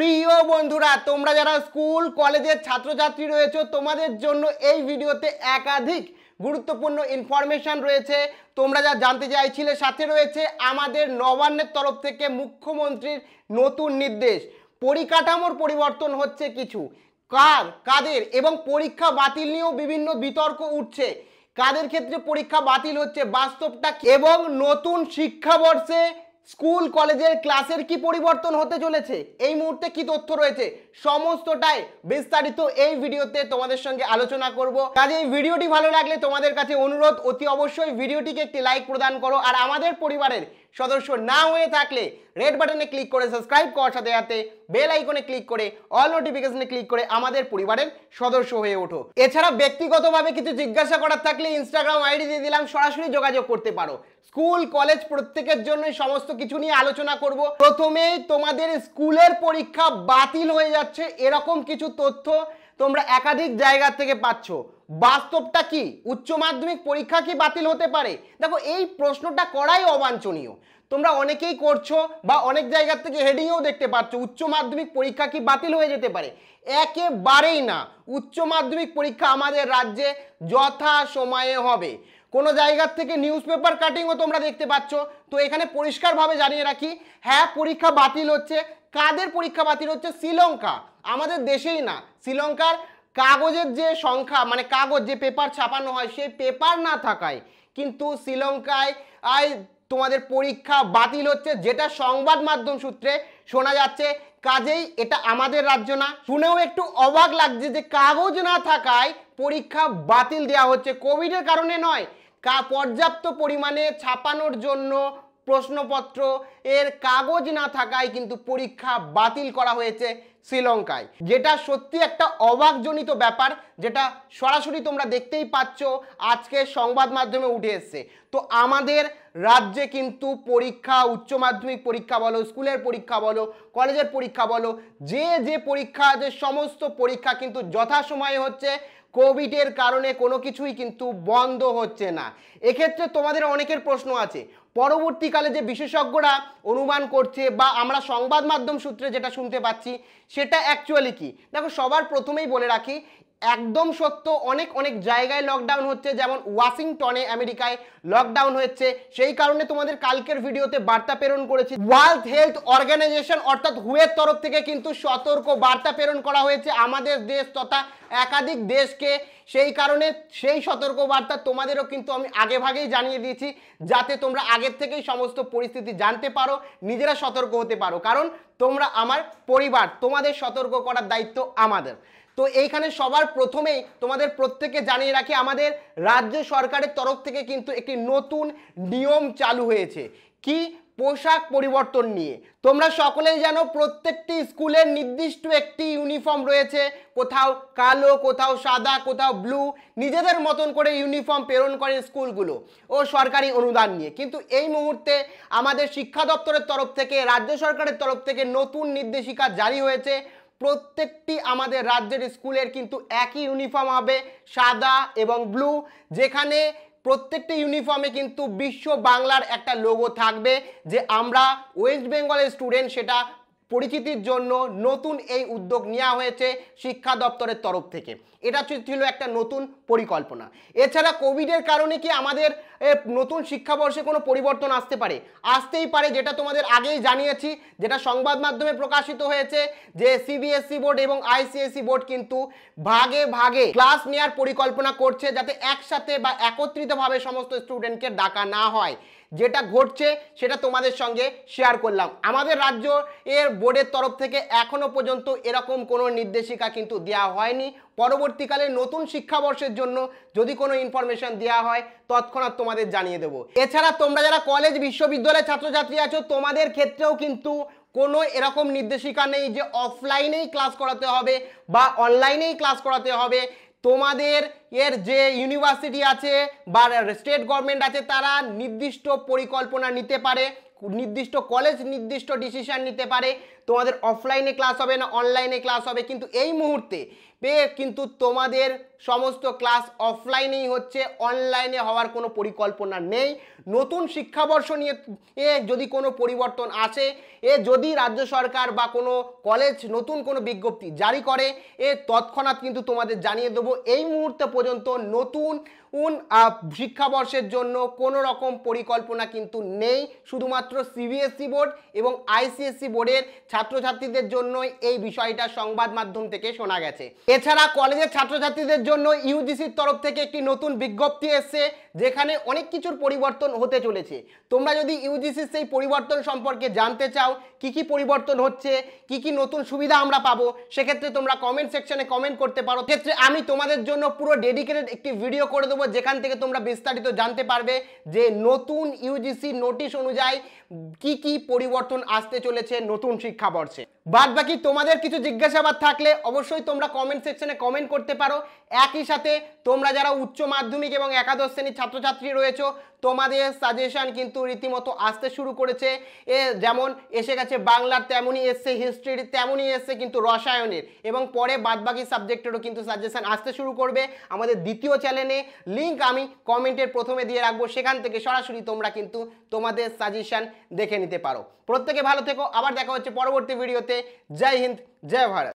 প্রিয় বন্ধুরা তোমরা যারা স্কুল কলেজের ছাত্রছাত্রী রয়েছে তোমাদের জন্য এই ভিডিওতে একাধিক গুরুত্বপূর্ণ ইনফরমেশান রয়েছে তোমরা যা জানতে চাইছিলে সাথে রয়েছে আমাদের নবান্নের তরফ থেকে মুখ্যমন্ত্রীর নতুন নির্দেশ পরিকাঠামোর পরিবর্তন হচ্ছে কিছু কার কাদের এবং পরীক্ষা বাতিল নিয়েও বিভিন্ন বিতর্ক উঠছে কাদের ক্ষেত্রে পরীক্ষা বাতিল হচ্ছে বাস্তবটা এবং নতুন শিক্ষাবর্ষে স্কুল কলেজের ক্লাসের কি পরিবর্তন হতে চলেছে এই মুহূর্তে কি তথ্য রয়েছে সমস্তটাই বিস্তারিত এই ভিডিওতে তোমাদের সঙ্গে আলোচনা করব কাজে এই ভিডিওটি ভালো লাগলে তোমাদের কাছে অনুরোধ অতি অবশ্যই ভিডিওটিকে একটি লাইক প্রদান করো আর আমাদের পরিবারের সদস্য না হয়ে থাকলে রেড বাটনে ক্লিক করে সাবস্ক্রাইব করার সাথে সাথে বেল আইকনে ক্লিক করে অল নোটিফিকেশনে ক্লিক করে আমাদের পরিবারের সদস্য হয়ে ওঠো এছাড়া ব্যক্তিগতভাবে কিছু জিজ্ঞাসা করার থাকলে ইনস্টাগ্রাম আইডি দিয়ে দিলাম সরাসরি যোগাযোগ করতে পারো স্কুল কলেজ প্রত্যেকের জন্যই সমস্ত কিছু নিয়ে আলোচনা করব প্রথমেই তোমাদের স্কুলের পরীক্ষা বাতিল হয়ে যাবে যাচ্ছে এরকম কিছু তথ্য তোমরা একাধিক জায়গা থেকে পাচ্ছ বাস্তবটা কি উচ্চ মাধ্যমিক পরীক্ষা কি বাতিল হতে পারে দেখো এই প্রশ্নটা করাই অবাঞ্ছনীয় তোমরা অনেকেই করছো বা অনেক জায়গার থেকে হেডিংও দেখতে পাচ্ছ উচ্চ মাধ্যমিক পরীক্ষা কি বাতিল হয়ে যেতে পারে একেবারেই না উচ্চ মাধ্যমিক পরীক্ষা আমাদের রাজ্যে যথা সময়ে হবে কোনো জায়গার থেকে নিউজ পেপার কাটিংও তোমরা দেখতে পাচ্ছ তো এখানে পরিষ্কারভাবে জানিয়ে রাখি হ্যাঁ পরীক্ষা বাতিল হচ্ছে কাদের পরীক্ষা বাতিল হচ্ছে শ্রীলঙ্কা আমাদের দেশেই না শ্রীলঙ্কার কাগজের যে সংখ্যা মানে কাগজ যে পেপার ছাপানো হয় সেই পেপার না থাকায় কিন্তু শ্রীলঙ্কায় আয় তোমাদের পরীক্ষা বাতিল হচ্ছে যেটা সংবাদ মাধ্যম সূত্রে শোনা যাচ্ছে কাজেই এটা আমাদের রাজ্য না শুনেও একটু অবাক লাগছে যে কাগজ না থাকায় পরীক্ষা বাতিল দেওয়া হচ্ছে কোভিডের কারণে নয় পর্যাপ্ত পরিমাণে ছাপানোর জন্য প্রশ্নপত্র এর কাগজ না থাকায় কিন্তু পরীক্ষা বাতিল করা হয়েছে শ্রীলঙ্কায় যেটা সত্যি একটা অবাকজনিত ব্যাপার যেটা সরাসরি তোমরা দেখতেই পাচ্ছ আজকে সংবাদ মাধ্যমে উঠে এসছে তো আমাদের রাজ্যে কিন্তু পরীক্ষা উচ্চ মাধ্যমিক পরীক্ষা বলো স্কুলের পরীক্ষা বলো কলেজের পরীক্ষা বলো যে যে পরীক্ষা যে সমস্ত পরীক্ষা কিন্তু যথাসময়ে হচ্ছে কোভিডের কারণে কোনো কিছুই কিন্তু বন্ধ হচ্ছে না এক্ষেত্রে তোমাদের অনেকের প্রশ্ন আছে পরবর্তীকালে যে বিশেষজ্ঞরা অনুমান করছে বা আমরা সংবাদ মাধ্যম সূত্রে যেটা শুনতে পাচ্ছি সেটা অ্যাকচুয়ালি কি দেখো সবার প্রথমেই বলে রাখি একদম সত্য অনেক অনেক জায়গায় লকডাউন হচ্ছে যেমন ওয়াশিংটনে আমেরিকায় লকডাউন হচ্ছে সেই কারণে তোমাদের কালকের ভিডিওতে বার্তা প্রেরণ করেছি ওয়ার্ল্ড হেলথ অর্গানাইজেশন অর্থাৎ হুয়ের তরফ থেকে কিন্তু সতর্ক বার্তা প্রেরণ করা হয়েছে আমাদের দেশ তথা একাধিক দেশকে সেই কারণে সেই সতর্ক বার্তা তোমাদেরও কিন্তু আমি আগে ভাগেই জানিয়ে দিয়েছি যাতে তোমরা আগের থেকেই সমস্ত পরিস্থিতি জানতে পারো নিজেরা সতর্ক হতে পারো কারণ তোমরা আমার পরিবার তোমাদের সতর্ক করার দায়িত্ব আমাদের তো এইখানে সবার প্রথমেই তোমাদের প্রত্যেকে জানিয়ে রাখি আমাদের রাজ্য সরকারের তরফ থেকে কিন্তু একটি নতুন নিয়ম চালু হয়েছে কি পোশাক পরিবর্তন নিয়ে তোমরা সকলেই জানো প্রত্যেকটি স্কুলের নির্দিষ্ট একটি ইউনিফর্ম রয়েছে কোথাও কালো কোথাও সাদা কোথাও ব্লু নিজেদের মতন করে ইউনিফর্ম প্রেরণ করে স্কুলগুলো ও সরকারি অনুদান নিয়ে কিন্তু এই মুহূর্তে আমাদের শিক্ষা দপ্তরের তরফ থেকে রাজ্য সরকারের তরফ থেকে নতুন নির্দেশিকা জারি হয়েছে প্রত্যেকটি আমাদের রাজ্যের স্কুলের কিন্তু একই ইউনিফর্ম হবে সাদা এবং ব্লু যেখানে প্রত্যেকটি ইউনিফর্মে কিন্তু বিশ্ব বাংলার একটা লোগো থাকবে যে আমরা ওয়েস্ট বেঙ্গলের স্টুডেন্ট সেটা পরিচিতির জন্য নতুন এই উদ্যোগ নেওয়া হয়েছে শিক্ষা দপ্তরের তরফ থেকে এটা ছিল একটা নতুন পরিকল্পনা এছাড়া কোভিডের কারণে কি আমাদের নতুন শিক্ষাবর্ষে কোনো পরিবর্তন আসতে পারে আসতেই পারে যেটা তোমাদের আগেই জানিয়েছি যেটা সংবাদ মাধ্যমে প্রকাশিত হয়েছে যে সিবিএসসি বোর্ড এবং আইসিএসসি বোর্ড কিন্তু ভাগে ভাগে ক্লাস নেওয়ার পরিকল্পনা করছে যাতে একসাথে বা একত্রিতভাবে সমস্ত স্টুডেন্টকে ডাকা না হয় যেটা ঘটছে সেটা তোমাদের সঙ্গে শেয়ার করলাম আমাদের রাজ্য এর বোর্ডের তরফ থেকে এখনও পর্যন্ত এরকম কোনো নির্দেশিকা কিন্তু দেওয়া হয়নি পরবর্তীকালে নতুন শিক্ষাবর্ষের জন্য যদি কোনো ইনফরমেশন দেওয়া হয় তৎক্ষণাৎ তোমাদের জানিয়ে দেবো এছাড়া তোমরা যারা কলেজ বিশ্ববিদ্যালয়ের ছাত্রছাত্রী আছো তোমাদের ক্ষেত্রেও কিন্তু কোনো এরকম নির্দেশিকা নেই যে অফলাইনেই ক্লাস করাতে হবে বা অনলাইনেই ক্লাস করাতে হবে তোমাদের এর যে ইউনিভার্সিটি আছে বা স্টেট গভর্নমেন্ট আছে তারা নির্দিষ্ট পরিকল্পনা নিতে পারে নির্দিষ্ট কলেজ নির্দিষ্ট ডিসিশান নিতে পারে তোমাদের অফলাইনে ক্লাস হবে না অনলাইনে ক্লাস হবে কিন্তু এই মুহূর্তে পে কিন্তু তোমাদের সমস্ত ক্লাস অফলাইনেই হচ্ছে অনলাইনে হওয়ার কোনো পরিকল্পনা নেই নতুন শিক্ষাবর্ষ নিয়ে যদি কোনো পরিবর্তন আসে এ যদি রাজ্য সরকার বা কোনো কলেজ নতুন কোনো বিজ্ঞপ্তি জারি করে এ তৎক্ষণাৎ কিন্তু তোমাদের জানিয়ে দেবো এই মুহূর্তে পর্যন্ত নতুন উন শিক্ষাবর্ষের জন্য কোনো রকম পরিকল্পনা কিন্তু নেই শুধুমাত্র সিবিএসসি e বোর্ড এবং আইসিএসসি e বোর্ডের ছাত্রছাত্রীদের জন্য এই বিষয়টা সংবাদ মাধ্যম থেকে শোনা গেছে এছাড়া কলেজের ছাত্রছাত্রীদের জন্য ইউজিসির তরফ থেকে একটি নতুন বিজ্ঞপ্তি এসছে যেখানে অনেক কিছুর পরিবর্তন হতে চলেছে তোমরা যদি ইউজিসির সেই পরিবর্তন সম্পর্কে জানতে চাও কি কি পরিবর্তন হচ্ছে কি কি নতুন সুবিধা আমরা পাবো সেক্ষেত্রে তোমরা কমেন্ট সেকশনে কমেন্ট করতে পারো ক্ষেত্রে আমি তোমাদের জন্য পুরো ডেডিকেটেড একটি ভিডিও করে দেবো যেখান থেকে তোমরা বিস্তারিত জানতে পারবে যে নতুন ইউজিসি নোটিশ অনুযায়ী কি কি পরিবর্তন আসতে চলেছে নতুন শিক্ষাবর্ষে বাদ বাকি তোমাদের কিছু জিজ্ঞাসাবাদ থাকলে অবশ্যই তোমরা কমেন্ট সেকশনে কমেন্ট করতে পারো একই সাথে তোমরা যারা উচ্চ মাধ্যমিক এবং একাদশ শ্রেণীর ছাত্রছাত্রী রয়েছে তোমাদের সাজেশান কিন্তু রীতিমতো আসতে শুরু করেছে এ যেমন এসে গেছে বাংলার তেমনই এসছে হিস্ট্রির তেমনই এসছে কিন্তু রসায়নের এবং পরে বাদবাকি সাবজেক্টেরও কিন্তু সাজেশান আসতে শুরু করবে আমাদের দ্বিতীয় চ্যানেলে লিঙ্ক আমি কমেন্টের প্রথমে দিয়ে রাখবো সেখান থেকে সরাসরি তোমরা কিন্তু তোমাদের সাজেশান দেখে নিতে পারো প্রত্যেকে ভালো থেকো আবার দেখা হচ্ছে পরবর্তী ভিডিওতে थे जय हिंद जय भारत